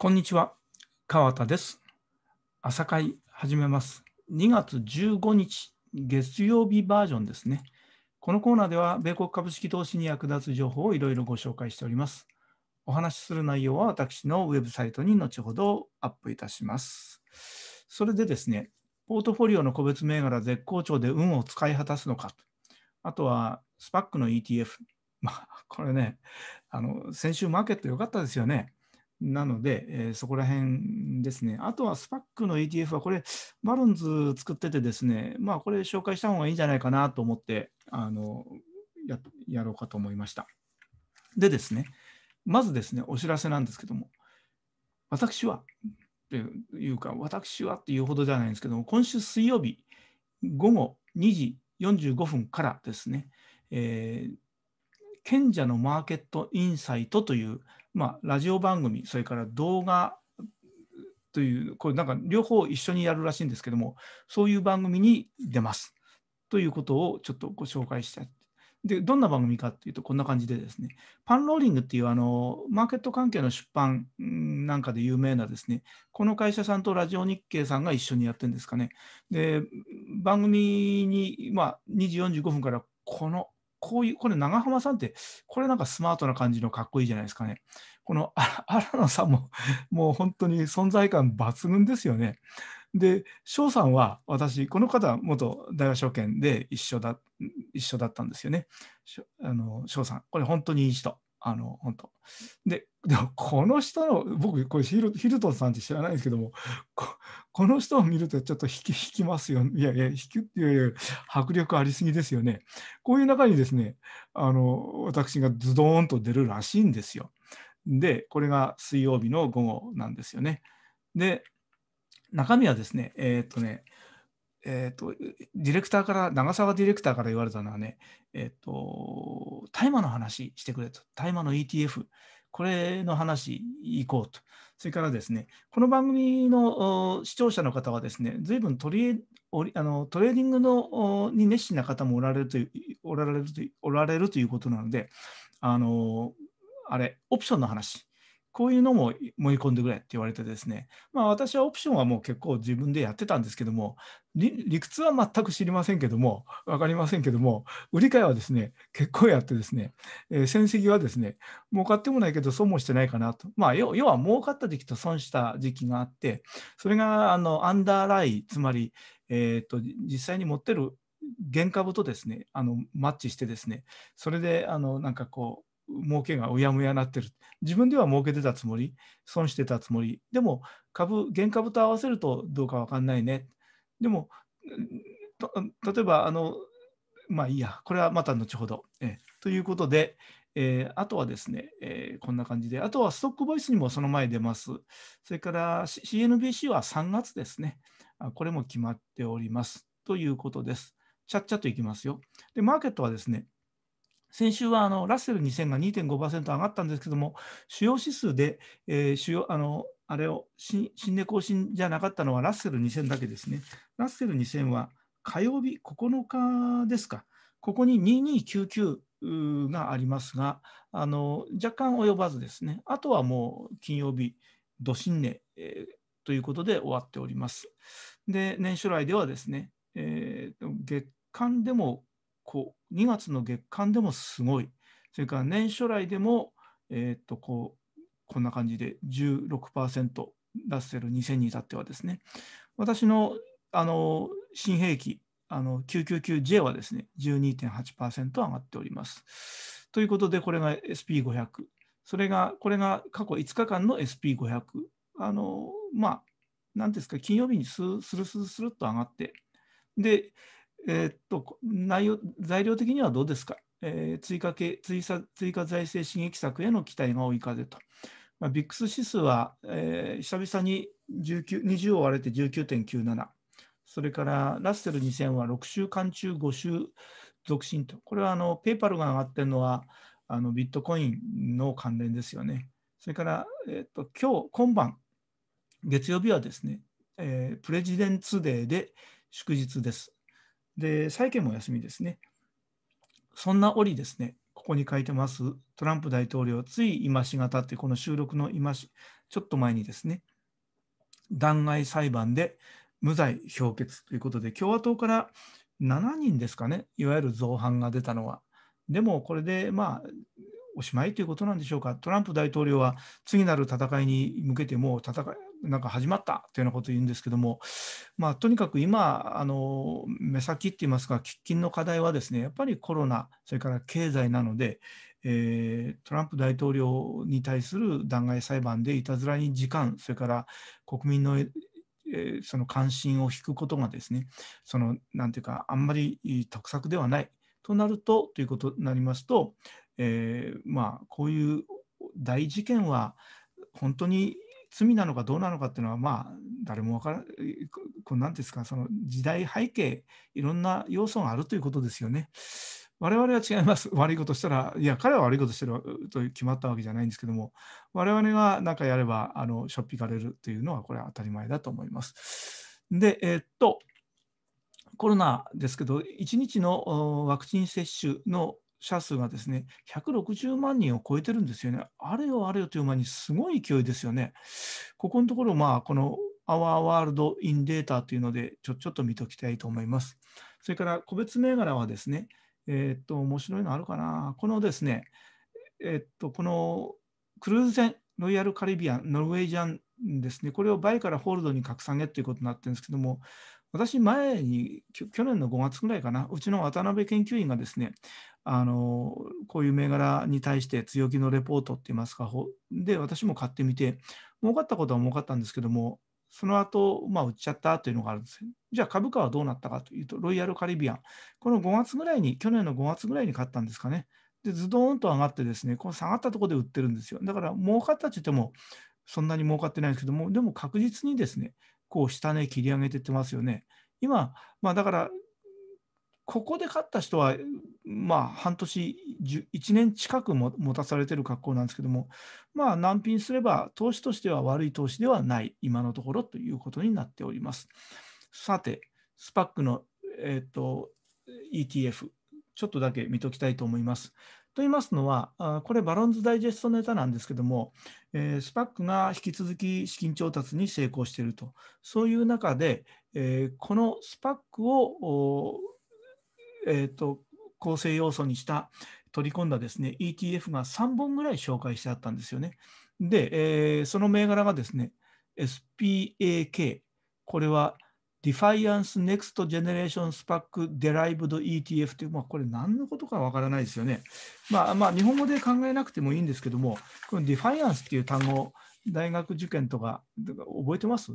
こんにちは。川田です。朝会始めます。2月15日月曜日バージョンですね。このコーナーでは、米国株式投資に役立つ情報をいろいろご紹介しております。お話しする内容は私のウェブサイトに後ほどアップいたします。それでですね、ポートフォリオの個別銘柄絶好調で運を使い果たすのか、あとはスパックの ETF、まあ、これねあの、先週マーケット良かったですよね。なので、えー、そこら辺ですね。あとは SPAC の ETF は、これ、バロンズ作っててですね、まあ、これ紹介した方がいいんじゃないかなと思って、あのややろうかと思いました。でですね、まずですね、お知らせなんですけども、私は、というか、私はっていうほどじゃないんですけども、今週水曜日午後2時45分からですね、えー、賢者のマーケットインサイトという、まあ、ラジオ番組、それから動画という、これなんか両方一緒にやるらしいんですけども、そういう番組に出ますということをちょっとご紹介したい。で、どんな番組かっていうと、こんな感じでですね、パンローリングっていうあのマーケット関係の出版なんかで有名なですね、この会社さんとラジオ日経さんが一緒にやってるんですかね。で、番組に、まあ、2時45分からこのこういう、これ長浜さんって、これなんかスマートな感じのかっこいいじゃないですかね。この荒野さんも、もう本当に存在感抜群ですよね。で、翔さんは私、この方、元大和証券で一緒だ一緒だったんですよね。あの翔さん、これ本当にいい人。あの本当ででもこの人の僕これヒルトンさんって知らないんですけどもこの人を見るとちょっと引き引きますよいやいや引くっていう迫力ありすぎですよねこういう中にですねあの私がズドーンと出るらしいんですよでこれが水曜日の午後なんですよねで中身はですねえー、っとねえっ、ー、と、ディレクターから、長澤ディレクターから言われたのはね、えっ、ー、と、大麻の話してくれと、大麻の ETF、これの話行こうと。それからですね、この番組の視聴者の方はですね、ぶんトレあのトレーディングのに熱心な方もおられるというおられるというおられるということなので、あの、あれ、オプションの話、こういうのも盛り込んでくれって言われてですね、まあ、私はオプションはもう結構自分でやってたんですけども理、理屈は全く知りませんけども、分かりませんけども、売り買いはですね、結構やってですね、えー、戦績はですね、儲かってもないけど損もしてないかなと、まあ、要は儲かった時期と損した時期があって、それがあのアンダーライ、つまり、えーと、実際に持ってる原価株とですねあのマッチしてですねそれであのなんかこう儲けがうやむやになってる。自分では儲けてたつもり、損してたつもり。でも株、原株と合わせるとどうかわかんないね。でも、例えば、あの、まあいいや、これはまた後ほど。えということで、えー、あとはですね、えー、こんな感じで、あとはストックボイスにもその前出ます。それから CNBC は3月ですね。これも決まっております。ということです。ちゃっちゃといきますよ。で、マーケットはですね、先週はあのラッセル2000が2.5%上がったんですけども、主要指数で、えー、主要あのあれを新値更新じゃなかったのはラッセル2000だけですね。ラッセル2000は火曜日9日ですか、ここに2299がありますが、あの若干及ばずですね、あとはもう金曜日、土新値、えー、ということで終わっております。で、年初来ではですね、えー、月間でもこう2月の月間でもすごい、それから年初来でも、えー、っとこうこんな感じで16%、ラッセル2000に至ってはですね、私のあの新兵器、999J はですね、12.8%上がっております。ということで、これが SP500。それが、これが過去5日間の SP500。あの、まあ、なんですか、金曜日にスルスルスルっと上がって、で、えー、っと内容材料的にはどうですか、えー、追加追加追加財政刺激策への期待が追い風と。まあ、ビックス指数は、えー、久々に20を割れて19.97、それからラッセル2000は6週間中5週続伸と、これはあのペイパルが上がってるのはあのビットコインの関連ですよね。それから、えー、っと今日今晩、月曜日はですね、えー、プレジデンツデーで祝日です。で、債券も休みですね。そんな折ですね、ここに書いてます、トランプ大統領、つい今しがたって、この収録の今し、ちょっと前にですね、弾劾裁判で無罪評決ということで、共和党から7人ですかね、いわゆる造反が出たのは。でも、これでまあ、おしまいということなんでしょうか。トランプ大統領は次なる戦いに向けてもう戦い、なんか始まったというようなことを言うんですけども、まあ、とにかく今あの目先って言いますか喫緊の課題はですねやっぱりコロナそれから経済なので、えー、トランプ大統領に対する弾劾裁判でいたずらに時間それから国民のえその関心を引くことがですねそのなんていうかあんまり得策ではないとなるとということになりますと、えー、まあこういう大事件は本当に罪なのかどうなのかっていうのはまあ誰もわからこう何んですかその時代背景いろんな要素があるということですよね。我々は違います。悪いことしたら、いや、彼は悪いことしてると決まったわけじゃないんですけども、我々が何かやれば、あの、しょっぴかれるというのは、これは当たり前だと思います。で、えー、っと、コロナですけど、1日のワクチン接種の者数がですね、160万人を超えてるんですよね。あれよあれよという間にすごい勢いですよね。ここのところ、まあ、この Our World in Data というのでちょ、ちょっと見ときたいと思います。それから個別銘柄はですね、えー、っと、面白いのあるかな。このですね、えー、っと、このクルーズ船、ロイヤルカリビアン、ノルウェージャンですね、これをバイからホールドに格下げということになってるんですけども、私、前に、去年の5月ぐらいかな、うちの渡辺研究員がですね、あのこういう銘柄に対して強気のレポートって言いますか、で、私も買ってみて、儲かったことは儲かったんですけども、その後、まあ、売っちゃったというのがあるんですよ。じゃあ株価はどうなったかというと、ロイヤルカリビアン、この5月ぐらいに、去年の5月ぐらいに買ったんですかね。で、ズドーンと上がってですね、こ下がったところで売ってるんですよ。だから、儲かったって言っても、そんなに儲かってないんですけども、でも確実にですね、構下値切り上げてってますよね。今、まあ、だからここで勝った人は、まあ、半年、1年近くも持たされてる格好なんですけども、まあ、難品すれば、投資としては悪い投資ではない、今のところということになっております。さて、スパックの、えーと、と ETF、ちょっとだけ見ときたいと思います。と言いますのは、これ、バロンズダイジェストネタなんですけども、えー、SPAC が引き続き資金調達に成功していると、そういう中で、えー、この SPAC を、えーと、と構成要素にした取り込んだですね ETF が3本ぐらい紹介してあったんですよね。で、えー、その銘柄がですね SPAK、これは Defiance Next Generation SPAC Derived ETF という、まあ、これ何のことかわからないですよね。まあ、まあ、日本語で考えなくてもいいんですけども、この Defiance っていう単語、大学受験とか、覚えてます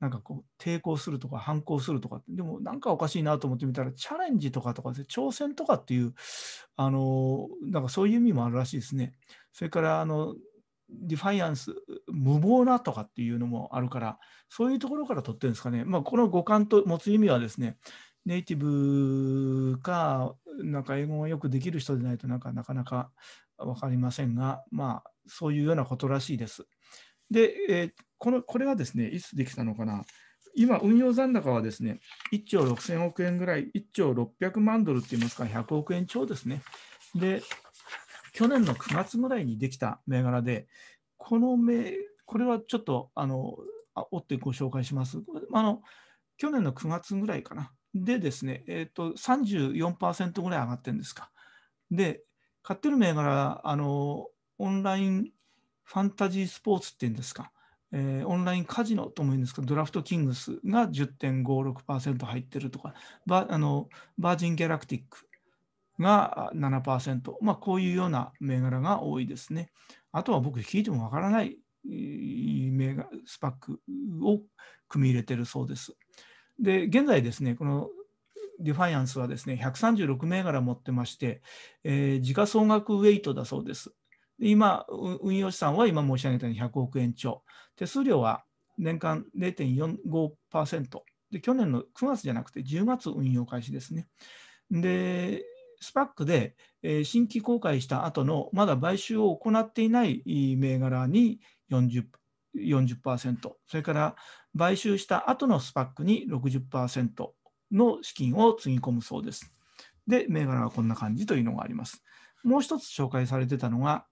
なんかこう、抵抗するとか、反抗するとか、でもなんかおかしいなと思ってみたら、チャレンジとかとかで、挑戦とかっていう、あの、なんかそういう意味もあるらしいですね。それから、あの、ディファイアンス、無謀なとかっていうのもあるから、そういうところから取ってるんですかね。まあ、この五感と持つ意味はですね、ネイティブか、なんか英語がよくできる人でないとなんかなかなか分かりませんが、まあ、そういうようなことらしいです。で、えー、このこれがですね、いつできたのかな。今、運用残高はですね、1兆6000億円ぐらい、1兆600万ドルって言いますか、100億円超ですね。で、去年の9月ぐらいにできた銘柄で、この銘、これはちょっと、あの、あ追ってご紹介します。あの、去年の9月ぐらいかな。でですね、えっ、ー、と、34%ぐらい上がってるんですか。で、買ってる銘柄、あの、オンラインファンタジースポーツっていうんですか。えー、オンラインカジノとも言うんですか、ドラフトキングスが10.56%入ってるとか、バあのバージン・ギャラクティックが7%、まあ、こういうような銘柄が多いですね。あとは僕、聞いてもわからない銘柄スパックを組み入れているそうです。で、現在ですね、このディファイアンスはですね、136銘柄持ってまして、えー、時価総額ウェイトだそうです。で今、運用資産は今申し上げたように100億円超。手数料は年間0.45%。で、去年の9月じゃなくて10月運用開始ですね。で、SPAC で新規公開した後のまだ買収を行っていない銘柄に 40%, 40%それから買収した後の SPAC に60%の資金をつぎ込むそうです。で、銘柄はこんな感じというのがあります。もう一つ紹介されてたのが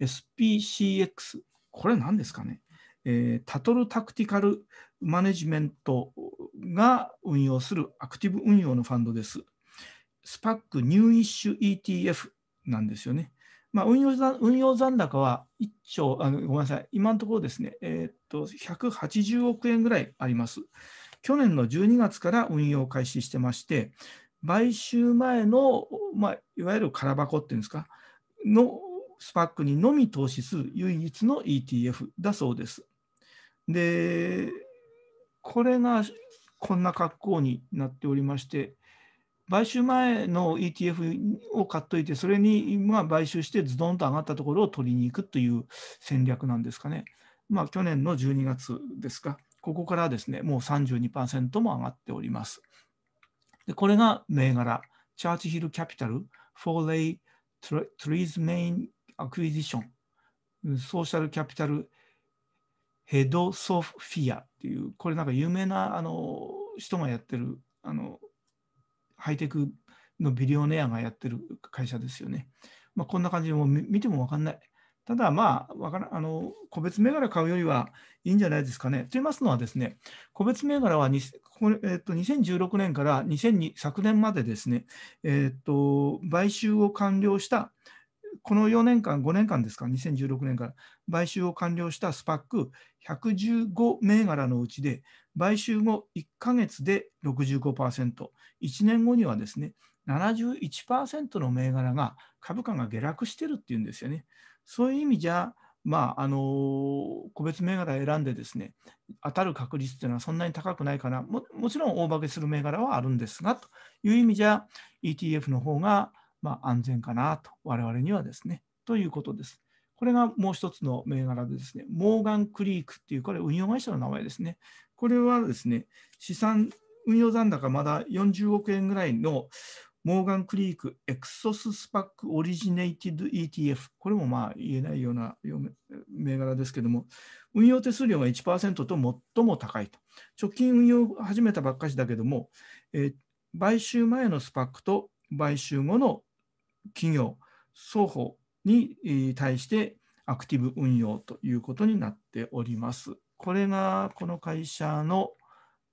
SPCX。これ何ですかね、えー、タトルタクティカルマネジメントが運用するアクティブ運用のファンドです。スパックニューイッシュ ETF なんですよね。まあ、運用残運用残高は1兆あの、ごめんなさい、今のところですね、えー、っと180億円ぐらいあります。去年の12月から運用開始してまして、買収前の、まあ、いわゆる空箱っていうんですか、のスパックにのみ投資する唯一の ETF だそうです。で、これがこんな格好になっておりまして、買収前の ETF を買っといて、それにま買収してズドンと上がったところを取りに行くという戦略なんですかね。まあ、去年の12月ですか、ここからですね、もう32%も上がっております。でこれが銘柄、チャーチヒルキャピタル、フォーレイ・トリーズ・メイン・アクイディション、ソーシャル・キャピタル・ヘド・ソフィアっていう、これなんか有名なあの人がやってるあのハイテクのビリオネアがやってる会社ですよね。まあ、こんな感じでも見ても分かんない。ただ、まあ、わからあの個別銘柄買うよりはいいんじゃないですかね。と言いますのはですね、個別銘柄はにこれ、えっと、2016年から2002昨年までですね、えっと、買収を完了したこの4年間、5年間ですか、2016年から、買収を完了したスパック115銘柄のうちで、買収後1ヶ月で65%、1年後にはですね、71%の銘柄が株価が下落してるっていうんですよね。そういう意味じゃ、まあ、あの個別銘柄選んでですね当たる確率というのはそんなに高くないかなももちろん大化けする銘柄はあるんですがという意味じゃ ETF の方がまあ、安全かなと、我々にはですね、ということです。これがもう一つの銘柄でですね、モーガン・クリークっていう、これ運用会社の名前ですね。これはですね、資産運用残高まだ40億円ぐらいのモーガン・クリークエクソス・スパック・オリジネイティド ETF。これもまあ言えないような銘柄ですけども、運用手数料が1%と最も高いと。直近運用始めたばっかしだけども、え買収前のスパックと買収後の企業双方に対してアクティブ運用ということになっております。これがこの会社の、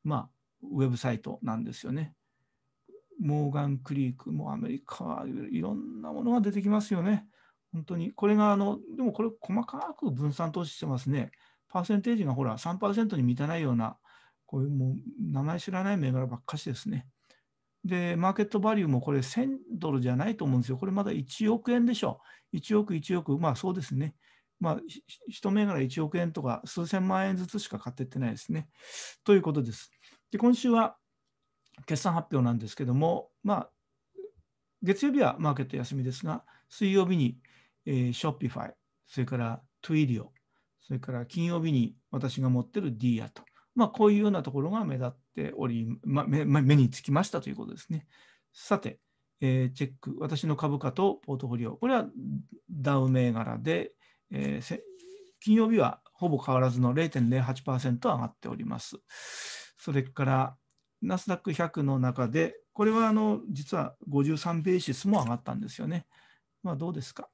まあ、ウェブサイトなんですよね。モーガン・クリーク、もアメリカはいろんなものが出てきますよね。本当に。これが、あの、でもこれ細かく分散投資してますね。パーセンテージがほら3%に満たないような、こういうもう名前知らない銘柄ばっかしですね。で、マーケットバリューもこれ1000ドルじゃないと思うんですよ。これまだ1億円でしょ。1億、1億、まあそうですね。まあ、一銘柄1億円とか数千万円ずつしか買ってってないですね。ということです。で、今週は決算発表なんですけども、まあ、月曜日はマーケット休みですが、水曜日に、えー、ショッピファイ、それから t w i リ i o それから金曜日に私が持ってる DIA と、まあ、こういうようなところが目立っており、まあ、目目につきましたということですね。さて、えー、チェック、私の株価とポートフォリオ、これはダウ銘柄で、えー、金曜日はほぼ変わらずの0.08%上がっております。それから、ナスダック100の中で、これはあの実は53ベーシスも上がったんですよね。まあ、どうですか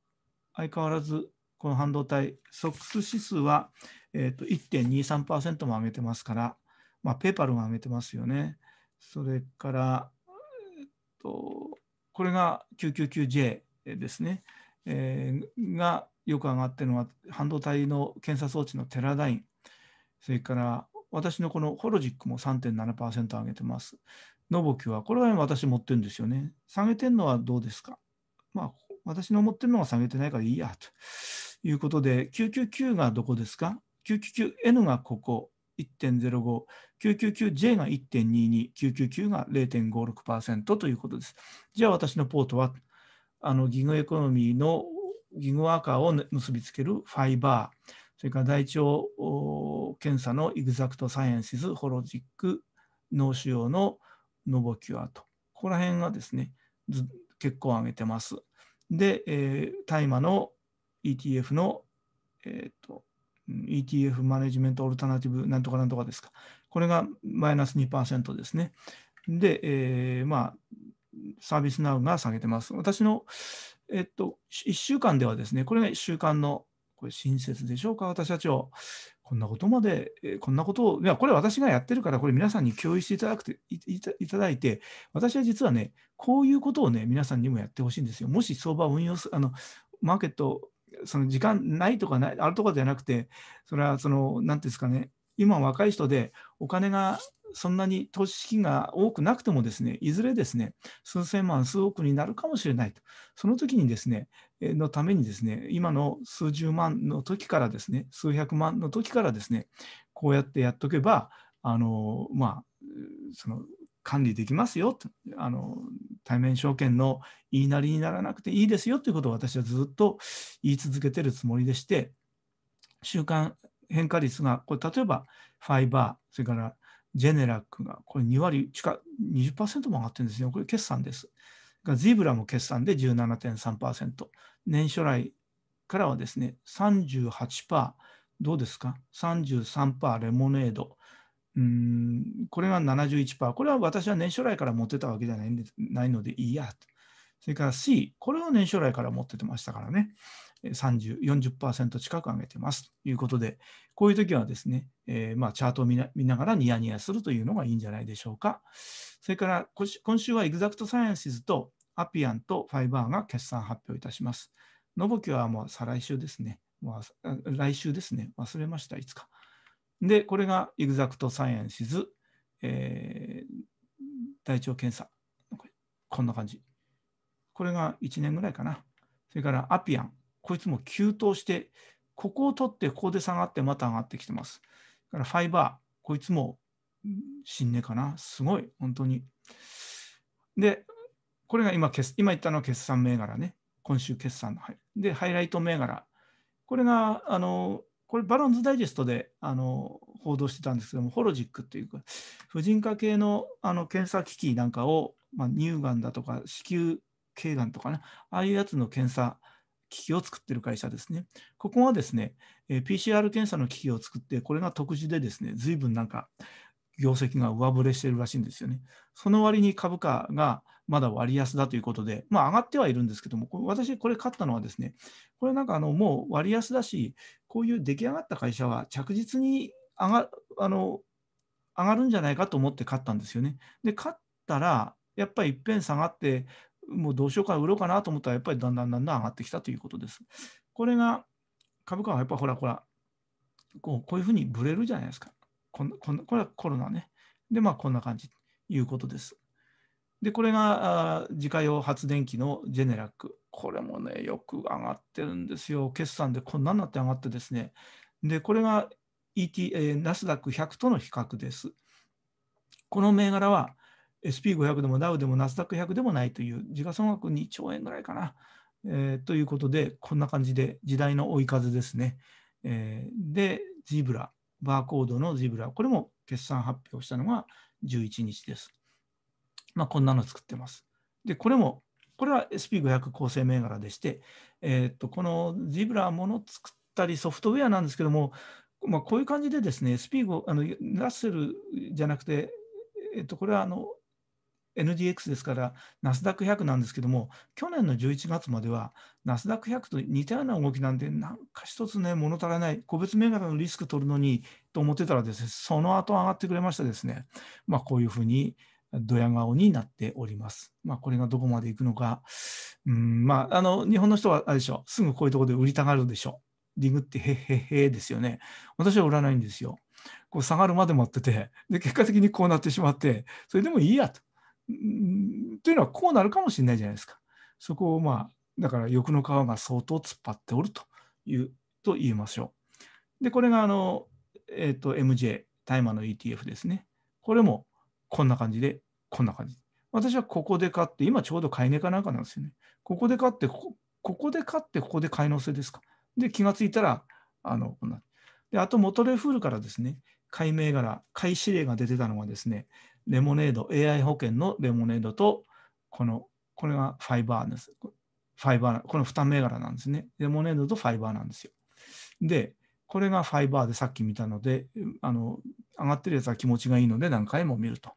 相変わらずこの半導体、ソックス指数は、えーと、1.23%も上げてますから、まあ、ペーパルも上げてますよね。それから、えーと、これが 999J ですね、えー、がよく上がってるのは半導体の検査装置のテラダイン、それから私のこのホロジックも3.7%上げてます。ノボキュは、これは私持ってるんですよね。下げてるのはどうですかまあ、私の持ってるのは下げてないからいいやということで、999がどこですか 999N がここ1.05、999J が1.22、999が0.56%ということです。じゃあ私のポートは、あのギグエコノミーのギグワーカーを結びつけるファイバー、それから大腸検査のエグザクトサイエンシズ、ホロジック、脳腫瘍のノボキュアと、ここら辺がですね、結構上げてます。で、えー、大麻の ETF の、えーと ETF マネジメントオルタナティブなんとかなんとかですか。これがマイナス2%ですね。で、えー、まあ、サービスナウが下げてます。私の、えっと、1週間ではですね、これが1週間の、これ親切でしょうか、私たちを。こんなことまで、こんなことを、いや、これ私がやってるから、これ皆さんに共有していただくていた、いただいて、私は実はね、こういうことをね、皆さんにもやってほしいんですよ。もし相場を運用する、あの、マーケットその時間ないとかないあるとかじゃなくてそれはその何て言うんですかね今若い人でお金がそんなに投資資金が多くなくてもですねいずれですね数千万数億になるかもしれないとその時にですねのためにですね今の数十万の時からですね数百万の時からですねこうやってやっとけばあのまあその管理できますよあの対面証券の言いなりにならなくていいですよということを私はずっと言い続けてるつもりでして週間変化率がこれ例えばファイバーそれからジェネラックがこれ2割近く20%も上がってるんですよこれ決算です。ゼブラも決算で17.3%年初来からはですね38%どうですか33%レモネードうんこれが71%、これは私は年初来から持ってたわけじゃないないのでいいやと。それから C、これを年初来から持っててましたからね、30、40%近く上げてますということで、こういう時はですね、えー、まあ、チャートを見ながらニヤニヤするというのがいいんじゃないでしょうか。それから今週はエグザクトサイエンシズとアピアンとファイバーが決算発表いたします。のぼきはもう再来週ですね。まあ、来週ですね。忘れました、いつか。で、これがエグザクトサイエンシズ、えー、大腸検査。こんな感じ。これが1年ぐらいかな。それからアピアン。こいつも急騰して、ここを取って、ここで下がって、また上がってきてます。からファイバー。こいつも新値かな。すごい、本当に。で、これが今、今言ったのは決算銘柄ね。今週決算の。で、ハイライト銘柄。これが、あの、これバロンズダイジェストであの報道してたんですけども、ホロジックっていうか、婦人科系のあの検査機器なんかを、まあ、乳がんだとか子宮頸がんとかね、ああいうやつの検査機器を作ってる会社ですね。ここはですね、え PCR 検査の機器を作って、これが特殊でですね、随分なんか業績が上振れしてるらしいんですよね。その割に株価がまだ割安だということで、まあ、上がってはいるんですけども、私、これ買ったのはですね、これなんかあのもう割安だし、こういう出来上がった会社は着実に上があの上がるんじゃないかと思って買ったんですよね。で、買ったら、やっぱりいっぺん下がって、もうどうしようか、売ろうかなと思ったら、やっぱりだんだんだんだん上がってきたということです。これが、株価はやっぱほらほら、こうこういうふうにぶれるじゃないですか。こんこんこれはコロナね。で、まあ、こんな感じということです。で、これがあ自家用発電機のジェネラック。これもね、よく上がってるんですよ。決算でこんなんなって上がってですね。で、これが ET、えー、ナスダック100との比較です。この銘柄は SP500 でもダウでもナスダック100でもないという、時価総額2兆円ぐらいかな。えー、ということで、こんな感じで時代の追い風ですね。えー、で、ジブラ、バーコードのジブラ、これも決算発表したのが11日です。まあ、こんなの作ってます。で、これも、これは SP500 構成銘柄でして、えっとこの Zebra もの作ったりソフトウェアなんですけども、まあ、こういう感じでですね、SP5、あのラッセルじゃなくて、えっとこれはあの NDX ですから、ナスダック100なんですけども、去年の11月までは、ナスダック100と似たような動きなんで、なんか一つね、物足らない、個別銘柄のリスク取るのにと思ってたらですね、その後上がってくれましたですね、まあ、こういうふうに、ドヤ顔になっております。まあ、これがどこまでいくのか。うん、まあ、あの、日本の人はあれでしょ。すぐこういうところで売りたがるでしょ。リグってへへへですよね。私は売らないんですよ。こう下がるまで待ってて、で、結果的にこうなってしまって、それでもいいやと。うん、というのはこうなるかもしれないじゃないですか。そこをまあ、だから欲の皮が相当突っ張っておるという、と言えましょう。で、これがあの、えっ、ー、と、MJ、大麻の ETF ですね。これもこんな感じで、こんな感じ。私はここで買って、今ちょうど買い値かなんかなんですよね。ここで買ってこ、ここで買って、ここで買い直せですか。で、気がついたら、あの、こんな。で、あと、モトレフールからですね、買い銘柄、買い指令が出てたのがですね、レモネード、AI 保険のレモネードと、この、これがファイバーです。ファイバー、この2銘柄なんですね。レモネードとファイバーなんですよ。で、これがファイバーでさっき見たので、あの上がってるやつは気持ちがいいので何回も見ると。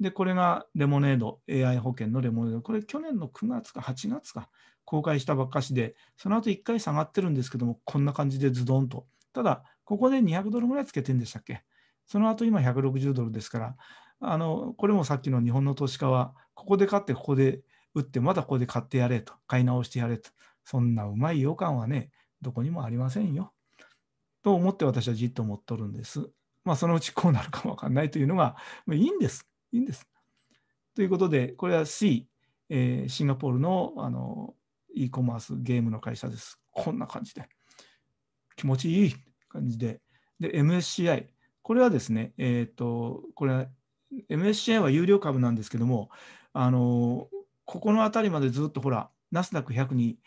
で、これがレモネード、AI 保険のレモネード。これ去年の9月か8月か公開したばっかしで、その後1回下がってるんですけども、こんな感じでズドンと。ただ、ここで200ドルぐらいつけてんでしたっけその後今160ドルですから、あのこれもさっきの日本の投資家は、ここで買って、ここで売って、またここで買ってやれと、買い直してやれと、そんなうまい予感はね、どこにもありませんよ。と思って私はじっと持っとるんです。まあ、そのうちこうなるかもわかんないというのが、まあ、いいんです。いいんです。ということで、これは C、えー、シンガポールのあの e コマースゲームの会社です。こんな感じで。気持ちいい感じで。で、MSCI。これはですね、えっ、ー、と、これは MSCI は有料株なんですけども、あのここの辺りまでずっとほら、ナスダック100に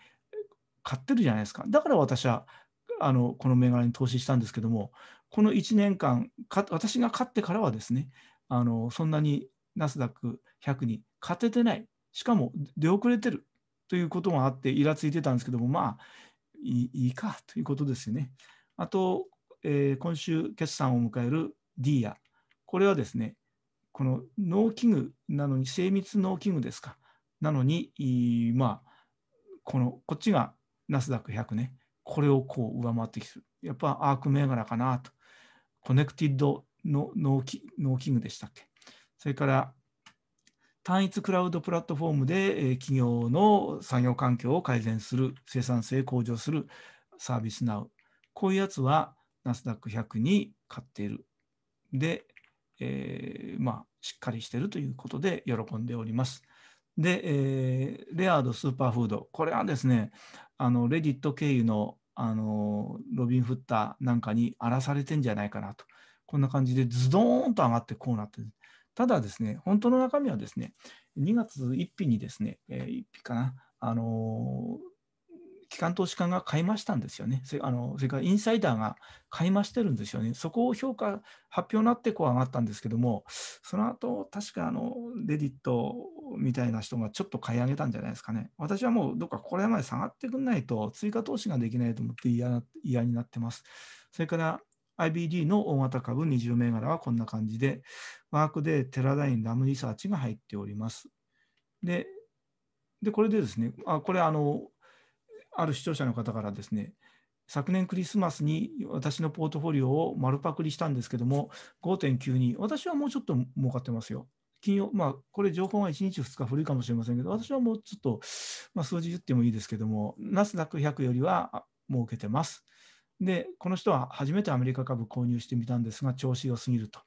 買ってるじゃないですか。だから私はあのこの銘柄に投資したんですけども、この1年間、か私が勝ってからはですね、あのそんなにナスダック100に勝ててない、しかも出遅れてるということがあって、イラついてたんですけども、まあいい、いかということですよね。あと、えー、今週決算を迎える D ア、これはですね、この農機具なのに、精密農機具ですか、なのに、まあ、このこっちがナスダック100ね、これをこう上回ってきてる。やっぱアーク銘柄かなと。コネクティッドの農機農機具でしたっけ。それから単一クラウドプラットフォームで企業の作業環境を改善する、生産性向上するサービスナウ。こういうやつはナスダック100に買っている。で、えー、まあ、しっかりしているということで喜んでおります。で、えー、レアードスーパーフード。これはですね、あのレディット経由のあのロビン・フッターなんかに荒らされてんじゃないかなと、こんな感じでズドーンと上がってこうなってる。ただですね、本当の中身はですね、2月1日にですね、えー、1日かな、あの機関投資家が買いましたんですよねそれあの、それからインサイダーが買い増してるんですよね、そこを評価、発表になってこう上がったんですけども、その後確かあのレディットみたいな人がちょっと買い上げたんじゃないですかね。私はもうどっかこれまで下がってくんないと追加投資ができないと思って嫌な嫌になってます。それから IBD の大型株20銘柄はこんな感じで、ワークでテラダイン、ラムリサーチが入っております。で、でこれでですね、あこれあの、ある視聴者の方からですね、昨年クリスマスに私のポートフォリオを丸パクリしたんですけども、5.92、私はもうちょっと儲かってますよ。金曜、まあ、これ情報は1日2日古いかもしれませんけど、私はもうちょっと、まあ、数字言ってもいいですけども、ナスダック100よりは儲けてます。で、この人は初めてアメリカ株購入してみたんですが、調子良すぎると。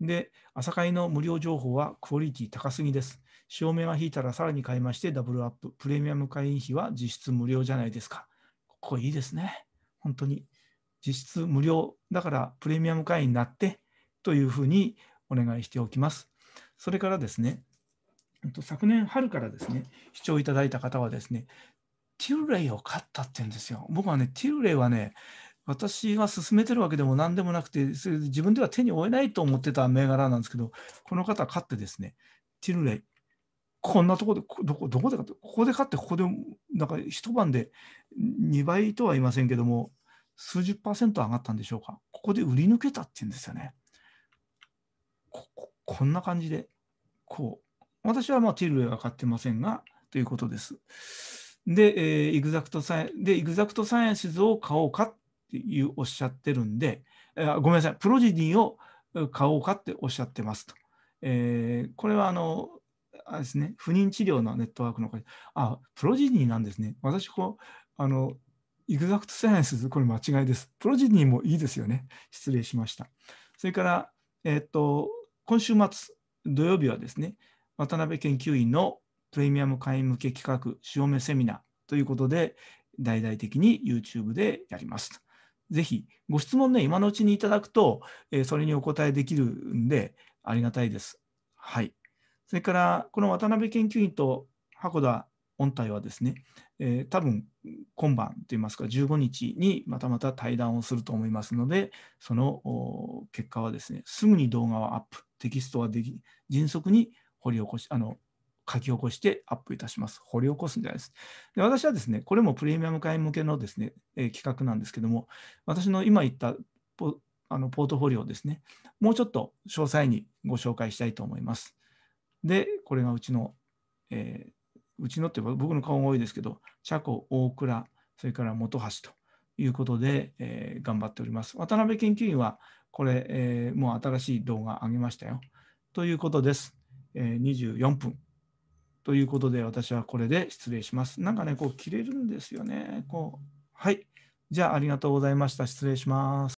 で、朝会の無料情報はクオリティ高すぎです。照明が引いたらさらに買いましてダブルアップ。プレミアム会員費は実質無料じゃないですか。ここいいですね。本当に。実質無料だからプレミアム会員になってというふうにお願いしておきます。それからですね、昨年春からですね、視聴いただいた方はですね、ティルレイを買ったって言うんですよ。僕はね、ティルレイはね、私が勧めてるわけでも何でもなくて、それで自分では手に負えないと思ってた銘柄なんですけど、この方買ってですね、ティルレイ、こんなとこで、どこどこで買って、ここで買って、ここで、なんか一晩で2倍とは言いませんけども、数十パーセント上がったんでしょうか。ここで売り抜けたっていうんですよね。こここんな感じで、こう。私はまあティルイは買ってませんが、ということです。で、えー、エグザクトサイで、エグザクトサイエンスを買おうかっていうおっしゃってるんで、えー、ごめんなさい、プロジディを買おうかっておっしゃってますと。えー、これはあの、あれですね、不妊治療のネットワークの会、あ、プロジディなんですね。私、こう、あの、エグザクトサイエンス、これ間違いです。プロジディもいいですよね。失礼しました。それから、えっ、と、今週末土曜日はですね、渡辺研究員のプレミアム会員向け企画、潮目セミナーということで、大々的に YouTube でやります。ぜひ、ご質問ね、今のうちにいただくと、えー、それにお答えできるんで、ありがたいです。はい。それから、この渡辺研究員と箱田音体はですね、えー、多分今晩といいますか、15日にまたまた対談をすると思いますので、その結果はですね、すぐに動画をアップ。テキストはでき迅速に掘り起こしあの書き起こしてアップいたします。掘り起こすんじゃないです。で私はですね、これもプレミアム会向けのですね、えー、企画なんですけども、私の今言ったポあのポートフォリオですね、もうちょっと詳細にご紹介したいと思います。で、これがうちの、えー、うちのって僕の顔が多いですけど、車庫、大倉、それから本橋ということで、えー、頑張っております。渡辺研究員はこれ、えー、もう新しい動画上げましたよ。ということです。えー、24分。ということで、私はこれで失礼します。なんかね、こう切れるんですよね。こうはい。じゃあ、ありがとうございました。失礼します。